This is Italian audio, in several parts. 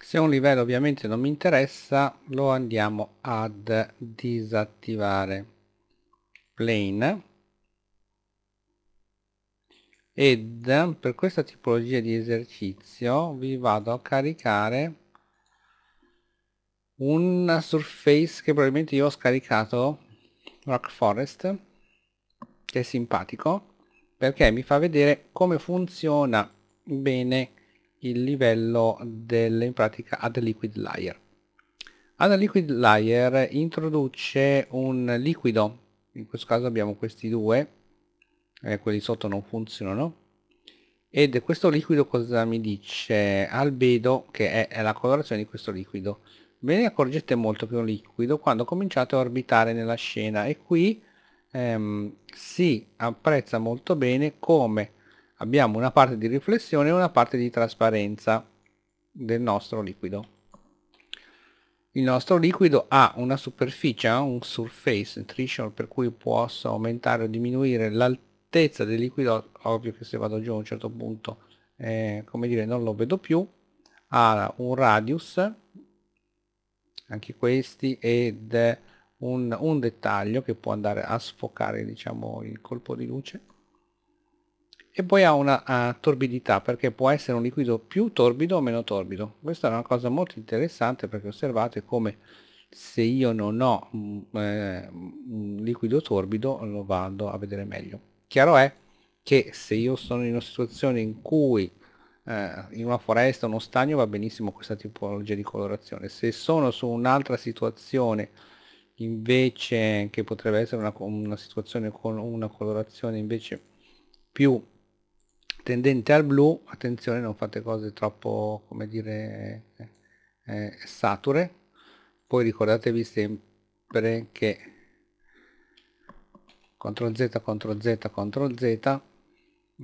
se un livello ovviamente non mi interessa lo andiamo ad disattivare plane ed per questa tipologia di esercizio vi vado a caricare un surface che probabilmente io ho scaricato Rock Forest che è simpatico perché mi fa vedere come funziona bene il livello del, in pratica ad liquid layer. Ad liquid layer introduce un liquido, in questo caso abbiamo questi due, eh, quelli sotto non funzionano, ed questo liquido cosa mi dice? Albedo, che è, è la colorazione di questo liquido. Ve ne accorgete molto più liquido quando cominciate a orbitare nella scena e qui ehm, si apprezza molto bene come abbiamo una parte di riflessione e una parte di trasparenza del nostro liquido. Il nostro liquido ha una superficie, un surface, un threshold per cui posso aumentare o diminuire l'altezza del liquido, ovvio che se vado giù a un certo punto eh, come dire non lo vedo più, ha un radius, anche questi, ed un, un dettaglio che può andare a sfocare diciamo il colpo di luce e poi ha una ha torbidità perché può essere un liquido più torbido o meno torbido questa è una cosa molto interessante perché osservate come se io non ho mm, eh, un liquido torbido lo vado a vedere meglio chiaro è che se io sono in una situazione in cui eh, in una foresta uno stagno va benissimo questa tipologia di colorazione se sono su un'altra situazione invece che potrebbe essere una, una situazione con una colorazione invece più tendente al blu, attenzione non fate cose troppo, come dire, eh, eh sature, poi ricordatevi sempre che CTRL Z, CTRL Z, CTRL Z,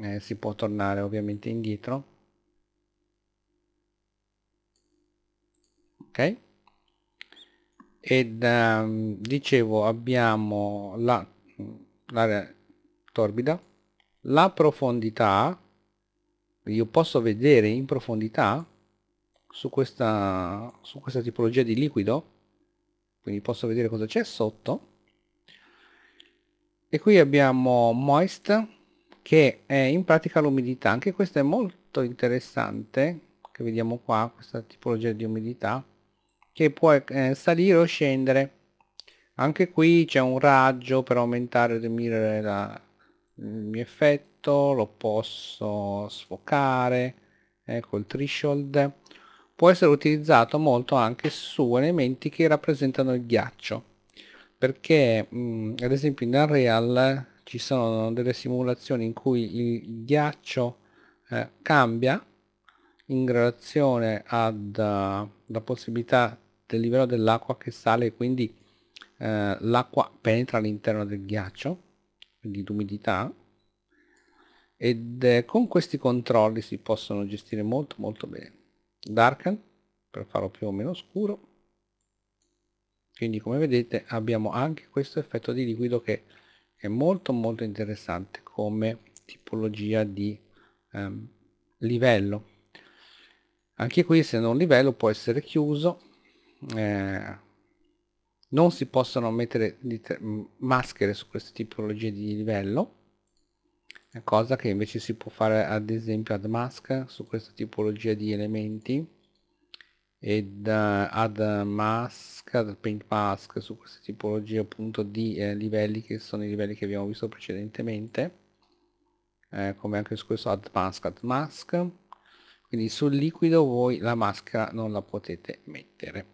eh, si può tornare ovviamente indietro, ok? Ed um, dicevo abbiamo l'area la torbida, la profondità io posso vedere in profondità su questa, su questa tipologia di liquido quindi posso vedere cosa c'è sotto e qui abbiamo moist che è in pratica l'umidità anche questa è molto interessante che vediamo qua questa tipologia di umidità che può eh, salire o scendere anche qui c'è un raggio per aumentare o diminuire mio effetto effetto lo posso sfocare ecco eh, il threshold può essere utilizzato molto anche su elementi che rappresentano il ghiaccio perché mh, mm, ad esempio in Unreal ci sono delle simulazioni in cui il ghiaccio eh, cambia in relazione alla eh, uh, possibilità del livello dell'acqua che sale e quindi eh, l'acqua penetra all'interno del ghiaccio quindi l'umidità ed eh, con questi controlli si possono gestire molto molto bene darken per farlo più o meno scuro quindi come vedete abbiamo anche questo effetto di liquido che è molto molto interessante come tipologia di ehm, livello anche qui essendo un livello può essere chiuso eh, non si possono mettere maschere su queste tipologie di livello cosa che invece si può fare ad esempio ad mask su questa tipologia di elementi ed uh, ad mask, ad paint mask su questa tipologia appunto di eh, livelli che sono i livelli che abbiamo visto precedentemente eh, come anche su questo ad mask, ad mask quindi sul liquido voi la maschera non la potete mettere